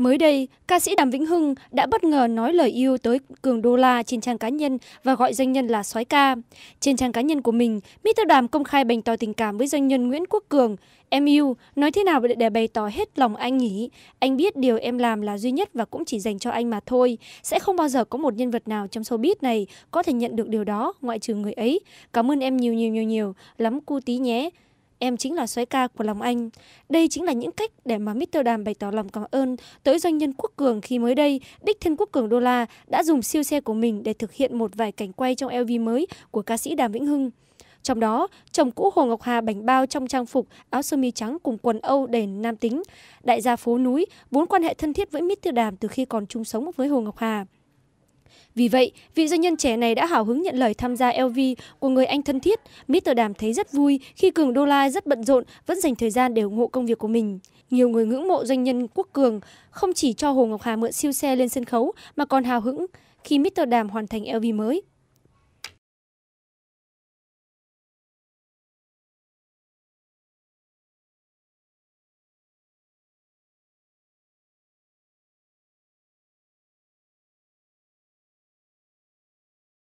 Mới đây, ca sĩ Đàm Vĩnh Hưng đã bất ngờ nói lời yêu tới Cường Đô La trên trang cá nhân và gọi doanh nhân là soái ca. Trên trang cá nhân của mình, Mr. Đàm công khai bày tỏ tình cảm với doanh nhân Nguyễn Quốc Cường. Em yêu, nói thế nào để bày tỏ hết lòng anh nhỉ? Anh biết điều em làm là duy nhất và cũng chỉ dành cho anh mà thôi. Sẽ không bao giờ có một nhân vật nào trong showbiz này có thể nhận được điều đó ngoại trừ người ấy. Cảm ơn em nhiều nhiều nhiều nhiều, lắm cu tí nhé. Em chính là xoáy ca của lòng anh. Đây chính là những cách để mà Mr. Đàm bày tỏ lòng cảm ơn tới doanh nhân Quốc Cường khi mới đây, đích thân Quốc Cường Đô La đã dùng siêu xe của mình để thực hiện một vài cảnh quay trong LV mới của ca sĩ Đàm Vĩnh Hưng. Trong đó, chồng cũ Hồ Ngọc Hà bảnh bao trong trang phục áo sơ mi trắng cùng quần Âu đền nam tính. Đại gia phố núi, vốn quan hệ thân thiết với Mr. Đàm từ khi còn chung sống với Hồ Ngọc Hà. Vì vậy, vị doanh nhân trẻ này đã hào hứng nhận lời tham gia LV của người anh thân thiết. Mr. Đàm thấy rất vui khi Cường Đô La rất bận rộn vẫn dành thời gian để ủng hộ công việc của mình. Nhiều người ngưỡng mộ doanh nhân Quốc Cường không chỉ cho Hồ Ngọc Hà mượn siêu xe lên sân khấu mà còn hào hứng khi Mr. Đàm hoàn thành LV mới.